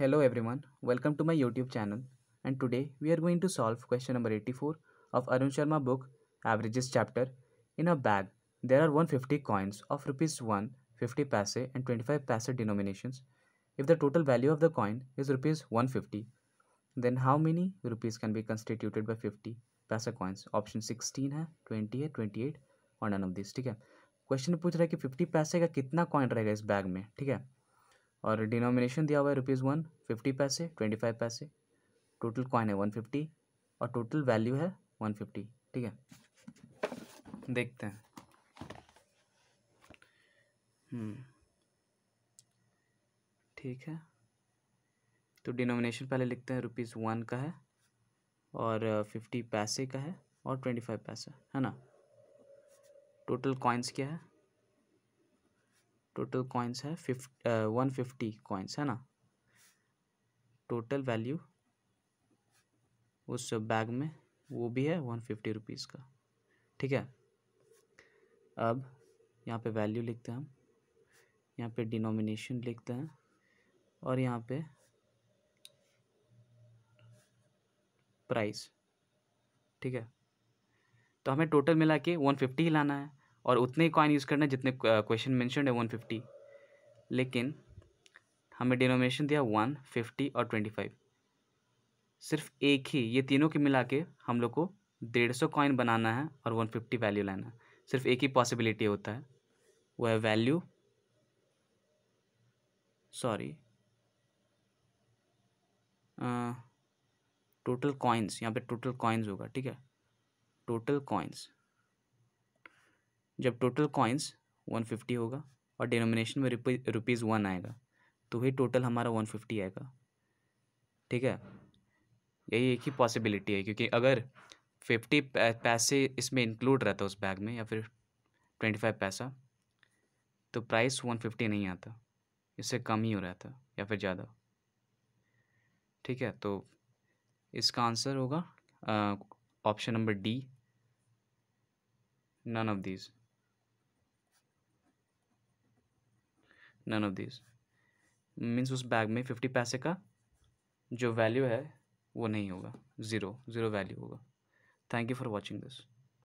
Hello everyone, welcome to my YouTube channel and today we are going to solve question number 84 of Arun Sharma book Averages chapter. In a bag, there are 150 coins of rupees 1, 50 paise and 25 paise denominations. If the total value of the coin is rupees 150, then how many rupees can be constituted by 50 paise coins? Option 16 hai, 20 hai, 28 or none of these, ठीक है? Question पूछ रहा है कि 50 पैसे का कितना coin रहेगा इस बैग और डिनोमिनेशन दिया हुआ है rupees one fifty paise twenty five paise total coin है वन फिफ्टी और टोटल वैल्यू है वन फिफ्टी ठीक है देखते हैं हम्म। ठीक है तो डिनोमिनेशन पहले लिखते हैं रुपीज़ वन का है और फिफ्टी uh, पैसे का है और ट्वेंटी फाइव पैसे है ना टोटल कॉइन्स क्या है टोटल कॉइन्स है वन फिफ्टी कॉइन्स है ना टोटल वैल्यू उस बैग में वो भी है वन फिफ्टी रुपीज़ का ठीक है अब यहाँ पे वैल्यू लिखते हैं हम यहाँ पे डिनोमिनेशन लिखते हैं और यहाँ पे प्राइस ठीक है तो हमें टोटल मिला के वन फिफ्टी ही लाना है और उतने ही कॉइन यूज़ करना जितने क्वेश्चन मैंशन है वन फिफ्टी लेकिन हमें डिनोमिनेशन दिया वन फिफ्टी और ट्वेंटी फाइव सिर्फ एक ही ये तीनों के मिला के हम लोग को डेढ़ सौ कॉइन बनाना है और वन फिफ्टी वैल्यू लाना है सिर्फ एक ही पॉसिबिलिटी होता है वो है वैल्यू सॉरी टोटल कॉइन्स यहाँ पे टोटल कॉइन्स होगा ठीक है टोटल कॉइन्स जब टोटल कॉइन्स वन फिफ्टी होगा और डिनोमिनेशन में रुपीज़ वन आएगा तो वही टोटल हमारा वन फिफ्टी आएगा ठीक है यही एक ही पॉसिबिलिटी है क्योंकि अगर फिफ्टी पैसे इसमें इंक्लूड रहता उस बैग में या फिर ट्वेंटी फाइव पैसा तो प्राइस वन फिफ्टी नहीं आता इससे कम ही हो रहा था या फिर ज़्यादा ठीक है तो इसका आंसर होगा option number D none of these none of these means उस बैग में फिफ्टी पैसे का जो वैल्यू है वो नहीं होगा ज़ीरो ज़ीरो वैल्यू होगा thank you for watching this